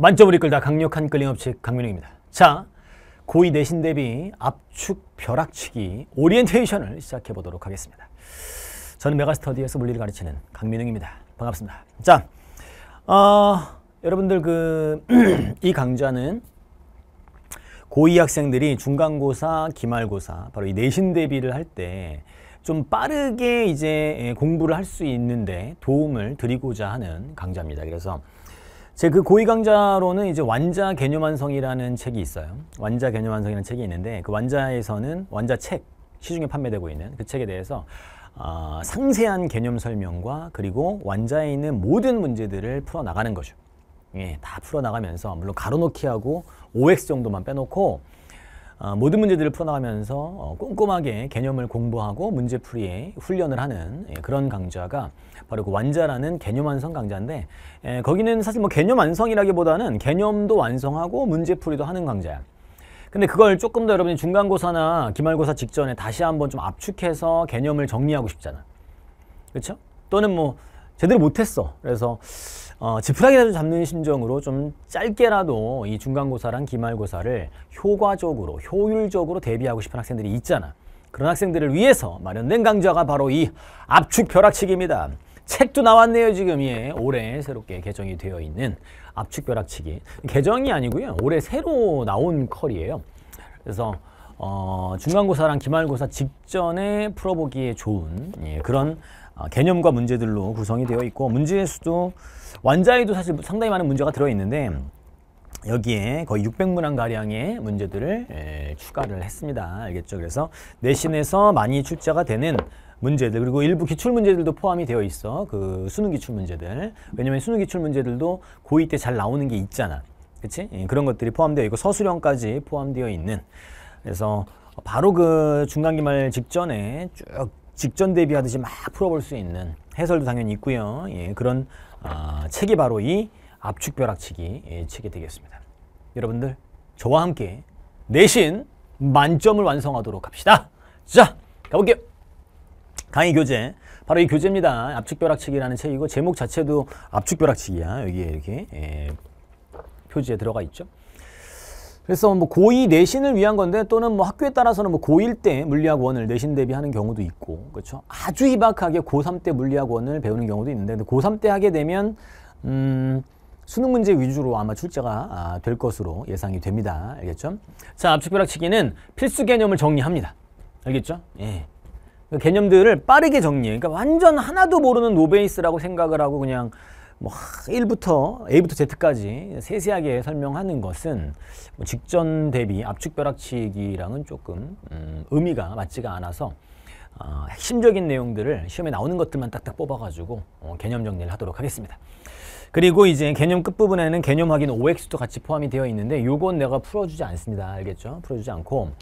만점을 이끌다 강력한 끌림업체 강민웅입니다 자, 고2 내신 대비 압축 벼락치기 오리엔테이션을 시작해 보도록 하겠습니다. 저는 메가스터디에서 물리를 가르치는 강민영입니다. 반갑습니다. 자, 어, 여러분들 그 이 강좌는 고2 학생들이 중간고사, 기말고사, 바로 이 내신 대비를 할 때 좀 빠르게 이제 예, 공부를 할 수 있는데 도움을 드리고자 하는 강좌입니다. 그래서 제그 고위 강좌로는 이제 완자 개념 완성이라는 책이 있어요. 완자 개념 완성이라는 책이 있는데 그 완자에서는 완자 책 시중에 판매되고 있는 그 책에 대해서 어, 상세한 개념 설명과 그리고 완자에 있는 모든 문제들을 풀어 나가는 거죠. 예, 다 풀어 나가면서 물론 가로놓기하고 OX 정도만 빼놓고 어, 모든 문제들을 풀어나가면서 어, 꼼꼼하게 개념을 공부하고 문제풀이에 훈련을 하는 예, 그런 강좌가 바로 그 완자라는 개념 완성 강좌인데 예, 거기는 사실 뭐 개념 완성이라기보다는 개념도 완성하고 문제풀이도 하는 강좌야. 근데 그걸 조금 더 여러분이 중간고사나 기말고사 직전에 다시 한번 좀 압축해서 개념을 정리하고 싶잖아. 그렇죠? 또는 뭐 제대로 못했어. 그래서 어, 지푸라기라도 잡는 심정으로 좀 짧게라도 이 중간고사랑 기말고사를 효과적으로 효율적으로 대비하고 싶은 학생들이 있잖아. 그런 학생들을 위해서 마련된 강좌가 바로 이 압축 벼락치기입니다. 책도 나왔네요 지금 예 올해 새롭게 개정이 되어 있는 압축 벼락치기 개정이 아니고요 올해 새로 나온 컬이에요 그래서 어, 중간고사랑 기말고사 직전에 풀어보기에 좋은 예, 그런 어, 개념과 문제들로 구성이 되어 있고 문제의 수도 완자에도 사실 상당히 많은 문제가 들어있는데 여기에 거의 600문항 가량의 문제들을 예, 추가를 했습니다. 알겠죠? 그래서 내신에서 많이 출제가 되는 문제들 그리고 일부 기출 문제들도 포함이 되어 있어 그 수능 기출 문제들 왜냐면 수능 기출 문제들도 고2 때잘 나오는 게 있잖아 그치? 예, 그런 것들이 포함되어 있고 서술형까지 포함되어 있는 그래서 바로 그 중간기말 직전에 쭉 직전 대비하듯이 막 풀어볼 수 있는 해설도 당연히 있고요. 예, 그런 어, 책이 바로 이 압축벼락치기 예, 책이 되겠습니다. 여러분들 저와 함께 내신 만점을 완성하도록 합시다. 자 가볼게요. 강의 교재 바로 이 교재입니다. 압축벼락치기라는 책이고 제목 자체도 압축벼락치기야. 여기에 이렇게 예, 표지에 들어가 있죠. 그래서 뭐 고2 내신을 위한 건데 또는 뭐 학교에 따라서는 뭐 고1 때 물리학 원을 내신 대비하는 경우도 있고 그렇죠. 아주 희박하게 고3 때 물리학 원을 배우는 경우도 있는데 고3 때 하게 되면 음 수능 문제 위주로 아마 출제가 아, 될 것으로 예상이 됩니다. 알겠죠? 자, 압축 벼락치기는 필수 개념을 정리합니다. 알겠죠? 예. 그 개념들을 빠르게 정리해. 그러니까 완전 하나도 모르는 노베이스라고 생각을 하고 그냥 뭐 1부터 A부터 Z까지 세세하게 설명하는 것은 뭐 직전 대비 압축 벼락치기랑은 조금 음, 의미가 맞지가 않아서 어, 핵심적인 내용들을 시험에 나오는 것들만 딱딱 뽑아가지고 어, 개념 정리를 하도록 하겠습니다. 그리고 이제 개념 끝부분에는 개념 확인 OX도 같이 포함이 되어 있는데 요건 내가 풀어주지 않습니다. 알겠죠? 풀어주지 않고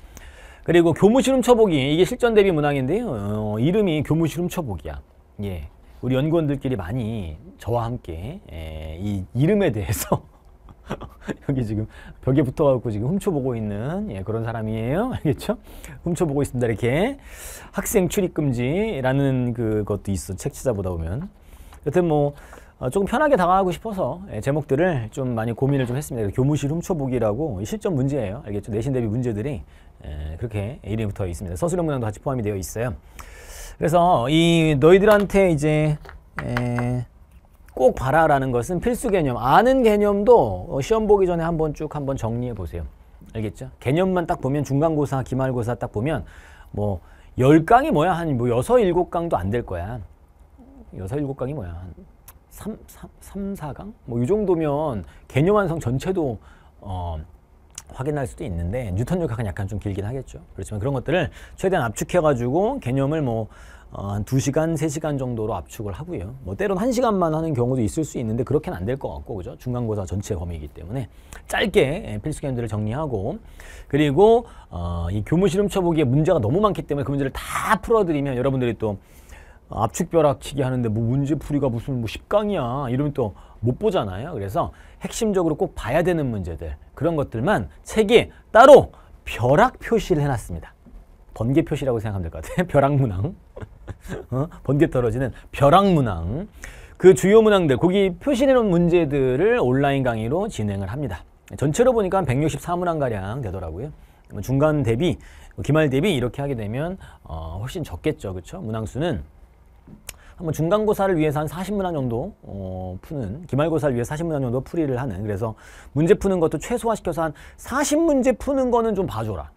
그리고 교무실험 쳐보기 이게 실전 대비 문항인데요. 어, 이름이 교무실험 쳐보기야. 예, 우리 연구원들끼리 많이 저와 함께 에, 예, 이 이름에 대해서 여기 지금 벽에 붙어가지고 지금 훔쳐보고 있는 예, 그런 사람이에요. 알겠죠? 훔쳐보고 있습니다. 이렇게 학생 출입금지라는 그것도 있어. 책 찾아보다 보면. 여튼 뭐 어, 조금 편하게 다가가고 싶어서 예, 제목들을 좀 많이 고민을 좀 했습니다. 교무실 훔쳐보기라고 실전 문제예요. 알겠죠? 내신 대비 문제들이 예, 그렇게 이름이 붙어 있습니다. 서술형 문항도 같이 포함이 되어 있어요. 그래서 이 너희들한테 이제 꼭 봐라라는 것은 필수 개념, 아는 개념도 어, 시험 보기 전에 한번 쭉 한번 정리해 보세요. 알겠죠? 개념만 딱 보면 중간고사, 기말고사 딱 보면 뭐 10강이 뭐야? 한뭐 6, 7강도 안 될 거야. 6, 7강이 뭐야? 한 3, 3, 3 4강? 뭐 이 정도면 개념 완성 전체도 어 확인할 수도 있는데 뉴턴 역학은 약간 좀 길긴 하겠죠. 그렇지만 그런 것들을 최대한 압축해가지고 개념을 뭐 어, 한 2시간, 3시간 정도로 압축을 하고요. 뭐 때론 1시간만 하는 경우도 있을 수 있는데 그렇게는 안 될 것 같고 그죠? 중간고사 전체 범위이기 때문에 짧게 예, 필수 개념들을 정리하고 그리고 어, 이 교무 실험쳐보기에 문제가 너무 많기 때문에 그 문제를 다 풀어드리면 여러분들이 또 압축벼락치기 하는데 뭐 문제풀이가 무슨 뭐 10강이야 이러면 또못 보잖아요. 그래서 핵심적으로 꼭 봐야 되는 문제들 그런 것들만 책에 따로 벼락 표시를 해놨습니다. 번개 표시라고 생각하면 될 것 같아요. 벼락 문항. 어? 번개 떨어지는 벼락 문항. 그 주요 문항들, 거기 표시해놓은 문제들을 온라인 강의로 진행을 합니다. 전체로 보니까 한 164문항가량 되더라고요. 뭐 중간 대비, 기말 대비 이렇게 하게 되면 어, 훨씬 적겠죠. 그렇죠? 문항수는 한번 중간고사를 위해서 한 40문항 정도 어, 푸는 기말고사를 위해서 40문항 정도 풀이를 하는 그래서 문제 푸는 것도 최소화시켜서 한 40문제 푸는 거는 좀 봐줘라.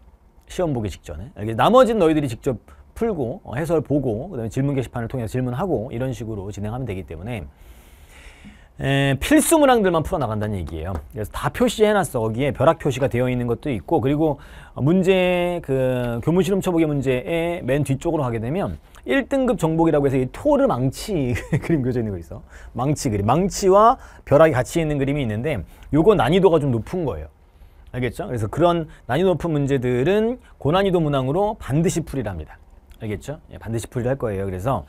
시험 보기 직전에. 나머지는 너희들이 직접 풀고 어, 해설 보고 그다음에 질문 게시판을 통해서 질문하고 이런 식으로 진행하면 되기 때문에 필수 문항들만 풀어나간다는 얘기예요. 그래서 다 표시해놨어. 거기에 벼락 표시가 되어 있는 것도 있고 그리고 문제 그 교문 실험 쳐보기 문제의 맨 뒤쪽으로 가게 되면 1등급 정복이라고 해서 이 토르 망치 그림 그려져 있는 거 있어. 망치 그림. 망치와 벼락이 같이 있는 그림이 있는데 요거 난이도가 좀 높은 거예요. 알겠죠? 그래서 그런 난이도 높은 문제들은 고난이도 문항으로 반드시 풀이랍니다. 알겠죠? 예, 반드시 풀이할 거예요. 그래서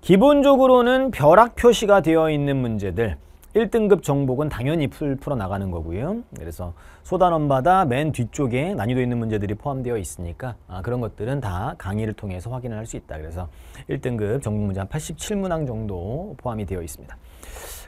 기본적으로는 벼락 표시가 되어 있는 문제들 1등급 정복은 당연히 풀, 풀어나가는 거고요. 그래서 소단원마다 맨 뒤쪽에 난이도 있는 문제들이 포함되어 있으니까 아, 그런 것들은 다 강의를 통해서 확인을 할 수 있다. 그래서 1등급 정복 문제 한 87문항 정도 포함이 되어 있습니다.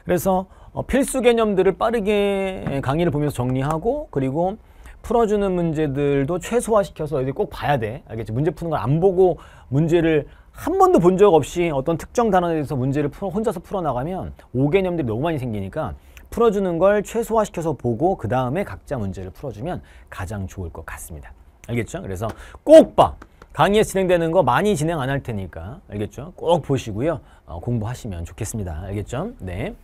그래서 어, 필수 개념들을 빠르게 강의를 보면서 정리하고 그리고 풀어주는 문제들도 최소화시켜서 꼭 봐야 돼. 알겠지? 문제 푸는 걸 안 보고 문제를 한 번도 본 적 없이 어떤 특정 단어에 대해서 문제를 풀어, 혼자서 풀어나가면 오개념들이 너무 많이 생기니까 풀어주는 걸 최소화시켜서 보고 그 다음에 각자 문제를 풀어주면 가장 좋을 것 같습니다. 알겠죠? 그래서 꼭 봐! 강의에 진행되는 거 많이 진행 안 할 테니까 알겠죠? 꼭 보시고요. 어, 공부하시면 좋겠습니다. 알겠죠? 네.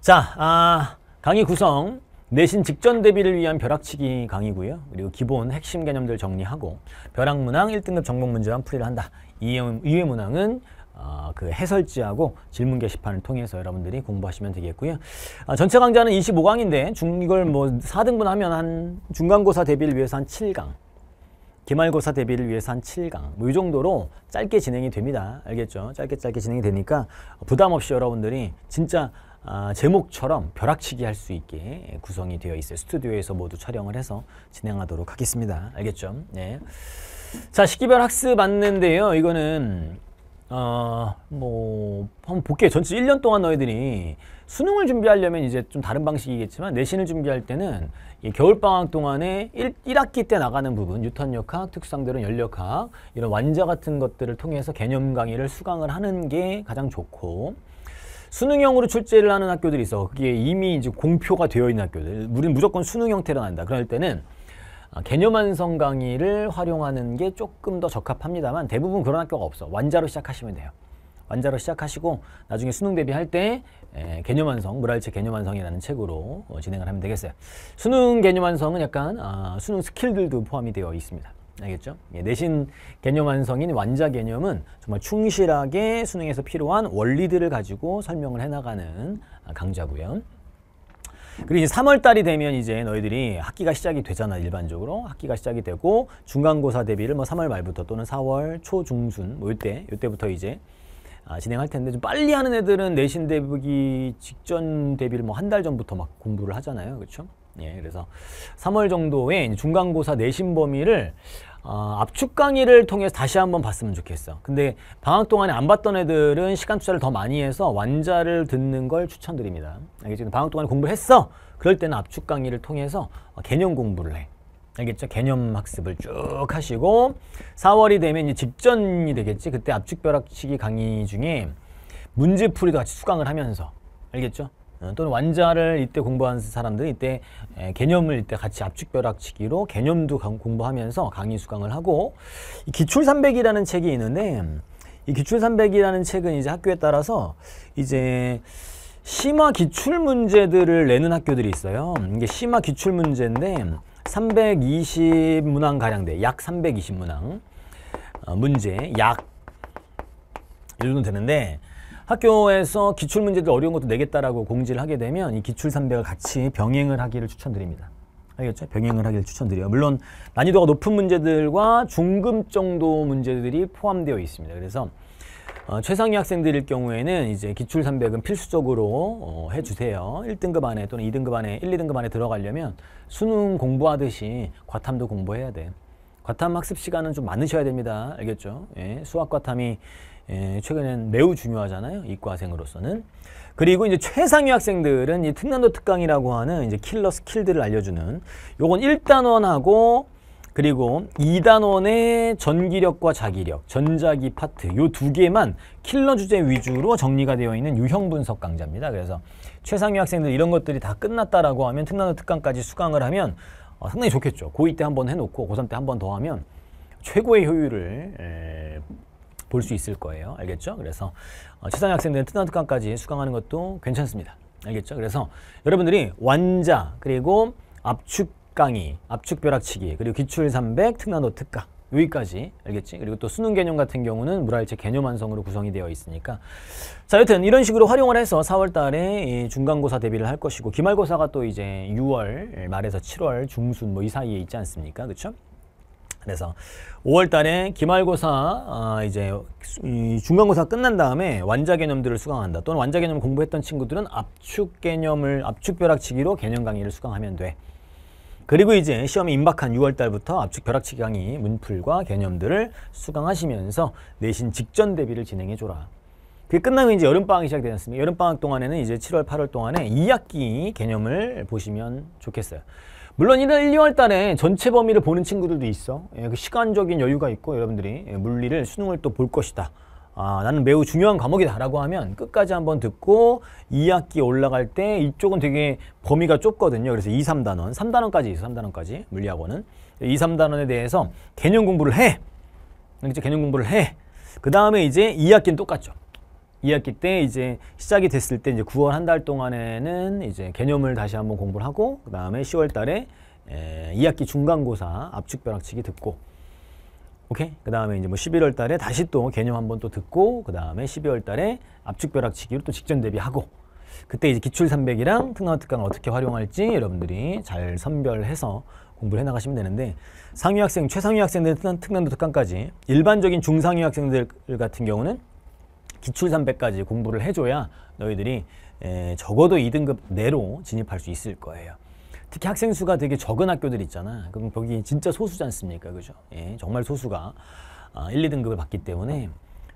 자, 아, 강의 구성 내신 직전 대비를 위한 벼락치기 강의고요. 그리고 기본 핵심 개념들 정리하고 벼락문항 1등급 정복 문제만 풀이를 한다. 이외문항은 어, 그 해설지하고 질문 게시판을 통해서 여러분들이 공부하시면 되겠고요. 아, 전체 강좌는 25강인데 중 이걸 뭐 4등분 하면 한 중간고사 대비를 위해서 한 7강 기말고사 대비를 위해서 한 7강 뭐이 정도로 짧게 진행이 됩니다. 알겠죠? 짧게 짧게 진행이 되니까 부담 없이 여러분들이 진짜 아, 제목처럼 벼락치기 할 수 있게 구성이 되어 있어요. 스튜디오에서 모두 촬영을 해서 진행하도록 하겠습니다. 알겠죠? 네. 자, 식기별 학습 맞는데요. 이거는 어, 뭐 한번 볼게요. 전체 1년 동안 너희들이 수능을 준비하려면 이제 좀 다른 방식이겠지만 내신을 준비할 때는 겨울방학 동안에 1, 1학기 때 나가는 부분 뉴턴역학, 특수상대론, 연력학 이런 완자 같은 것들을 통해서 개념 강의를 수강을 하는 게 가장 좋고 수능형으로 출제를 하는 학교들이 있어. 그게 이미 이제 공표가 되어 있는 학교들. 우리는 무조건 수능 형태로 한다. 그럴 때는 아, 개념 완성 강의를 활용하는 게 조금 더 적합합니다만 대부분 그런 학교가 없어. 완자로 시작하시면 돼요. 완자로 시작하시고 나중에 수능 대비할 때 개념 완성, 무랄체 개념 완성이라는 책으로 어, 진행을 하면 되겠어요. 수능 개념 완성은 약간 아, 수능 스킬들도 포함이 되어 있습니다. 알겠죠? 예, 내신 개념 완성인 완자 개념은 정말 충실하게 수능에서 필요한 원리들을 가지고 설명을 해나가는 아, 강좌고요. 그리고 이제 3월달이 되면 이제 너희들이 학기가 시작이 되잖아 일반적으로 학기가 시작이 되고 중간고사 대비를 뭐 3월 말부터 또는 4월 초중순 뭐 이때 이때부터 이제 아, 진행할 텐데 좀 빨리 하는 애들은 내신 대비 직전 대비를 뭐 한 달 전부터 막 공부를 하잖아요 그렇죠? 예, 그래서 3월 정도에 중간고사 내신 범위를 어, 압축 강의를 통해서 다시 한번 봤으면 좋겠어. 근데 방학 동안에 안 봤던 애들은 시간 투자를 더 많이 해서 완자를 듣는 걸 추천드립니다. 알겠죠? 방학 동안에 공부를 했어. 그럴 때는 압축 강의를 통해서 어, 개념 공부를 해. 알겠죠? 개념 학습을 쭉 하시고 4월이 되면 이제 직전이 되겠지. 그때 압축 벼락치기 강의 중에 문제풀이도 같이 수강을 하면서 알겠죠? 어, 또는 완자를 이때 공부한 사람들은 이때 개념을 이때 같이 압축벼락치기로 개념도 공부하면서 강의 수강을 하고 기출 300이라는 책이 있는데 이 기출 300이라는 책은 이제 학교에 따라서 이제 심화 기출 문제들을 내는 학교들이 있어요. 이게 심화 기출 문제인데 320문항 가량돼. 약 320문항. 어, 문제 약이 정도 되는데 학교에서 기출 문제들 어려운 것도 내겠다라고 공지를 하게 되면 이 기출 300을 같이 병행을 하기를 추천드립니다. 알겠죠? 병행을 하기를 추천드려요. 물론 난이도가 높은 문제들과 중급 정도 문제들이 포함되어 있습니다. 그래서 어, 최상위 학생들일 경우에는 이제 기출 300은 필수적으로 어, 해주세요. 1등급 안에 또는 2등급 안에 1, 2등급 안에 들어가려면 수능 공부하듯이 과탐도 공부해야 돼. 요 과탐 학습 시간은 좀 많으셔야 됩니다. 알겠죠? 예, 수학 과탐이 예, 최근엔 매우 중요하잖아요. 이과생으로서는. 그리고 이제 최상위 학생들은 이 특난도 특강이라고 하는 이제 킬러 스킬들을 알려주는 요건 1단원하고 그리고 2단원의 전기력과 자기력, 전자기 파트 요 두 개만 킬러 주제 위주로 정리가 되어 있는 유형 분석 강좌입니다. 그래서 최상위 학생들 이런 것들이 다 끝났다라고 하면 특난도 특강까지 수강을 하면 어, 상당히 좋겠죠. 고2 때 한번 해놓고 고3 때 한번 더 하면 최고의 효율을 볼 수 있을 거예요. 알겠죠? 그래서 어, 최상위 학생들은 특강특강까지 수강하는 것도 괜찮습니다. 알겠죠? 그래서 여러분들이 완자 그리고 압축 강의, 압축 벼락치기, 그리고 기출 300, 특난도 특강 여기까지 알겠지? 그리고 또 수능 개념 같은 경우는 물활체 개념 완성으로 구성이 되어 있으니까 자 여튼 이런 식으로 활용을 해서 4월 달에 중간고사 대비를 할 것이고 기말고사가 또 이제 6월 예, 말에서 7월 중순 뭐 이 사이에 있지 않습니까? 그렇 그래서 5월 달에 기말고사 아, 이제 중간고사 끝난 다음에 완자 개념들을 수강한다. 또는 완자 개념 공부했던 친구들은 압축 개념을 압축 벼락치기로 개념 강의를 수강하면 돼. 그리고 이제 시험이 임박한 6월달부터 압축 벼락치기 강의 문풀과 개념들을 수강하시면서 내신 직전 대비를 진행해줘라. 그게 끝나면 이제 여름방학이 시작되지 않습니까? 여름방학 동안에는 이제 7월, 8월 동안에 2학기 개념을 보시면 좋겠어요. 물론 1월, 1, 2월 달에 전체 범위를 보는 친구들도 있어. 예, 그 시간적인 여유가 있고 여러분들이 물리를 수능을 또 볼 것이다. 아, 나는 매우 중요한 과목이다라고 하면 끝까지 한번 듣고 2학기 올라갈 때 이쪽은 되게 범위가 좁거든요. 그래서 2, 3단원, 3단원까지 있어 3단원까지 물리학원은 2, 3단원에 대해서 개념 공부를 해. 이제 개념 공부를 해. 그 다음에 이제 2학기는 똑같죠. 2학기 때 이제 시작이 됐을 때 이제 9월 한 달 동안에는 이제 개념을 다시 한번 공부를 하고 그 다음에 10월 달에 2학기 중간고사 압축벼락치기 듣고 오케이? 그 다음에 이제 뭐 11월 달에 다시 또 개념 한번 또 듣고, 그 다음에 12월 달에 압축 벼락치기로 또 직전 대비하고, 그때 이제 기출 300이랑 특강 특강을 어떻게 활용할지 여러분들이 잘 선별해서 공부를 해나가시면 되는데 상위 학생, 최상위 학생들 특강도 특강까지 일반적인 중상위 학생들 같은 경우는 기출 300까지 공부를 해줘야 너희들이 에, 적어도 2등급 내로 진입할 수 있을 거예요. 특히 학생 수가 되게 적은 학교들 있잖아. 그럼 거기 진짜 소수지 않습니까? 그죠? 예, 정말 소수가 아, 1, 2등급을 받기 때문에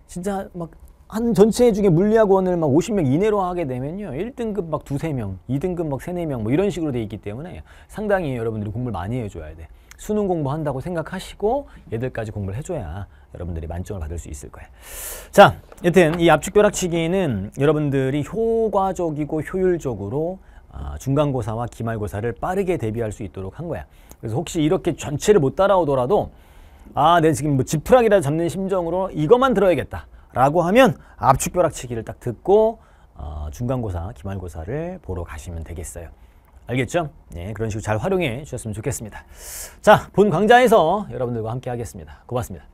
진짜 막 한 전체 중에 물리학원을 막 50명 이내로 하게 되면요. 1등급 막 두세 명 2등급 막 세네 명뭐 이런 식으로 돼 있기 때문에 상당히 여러분들이 공부를 많이 해줘야 돼. 수능 공부한다고 생각하시고 얘들까지 공부를 해줘야 여러분들이 만점을 받을 수 있을 거예요. 자, 여튼 이 압축 벼락치기는 여러분들이 효과적이고 효율적으로 아, 중간고사와 기말고사를 빠르게 대비할 수 있도록 한 거야. 그래서 혹시 이렇게 전체를 못 따라오더라도 아, 내 지금 뭐지푸라기라 잡는 심정으로 이것만 들어야겠다. 라고 하면 압축벼락치기를 딱 듣고 어, 중간고사, 기말고사를 보러 가시면 되겠어요. 알겠죠? 네, 그런 식으로 잘 활용해 주셨으면 좋겠습니다. 자, 본 강좌에서 여러분들과 함께 하겠습니다. 고맙습니다.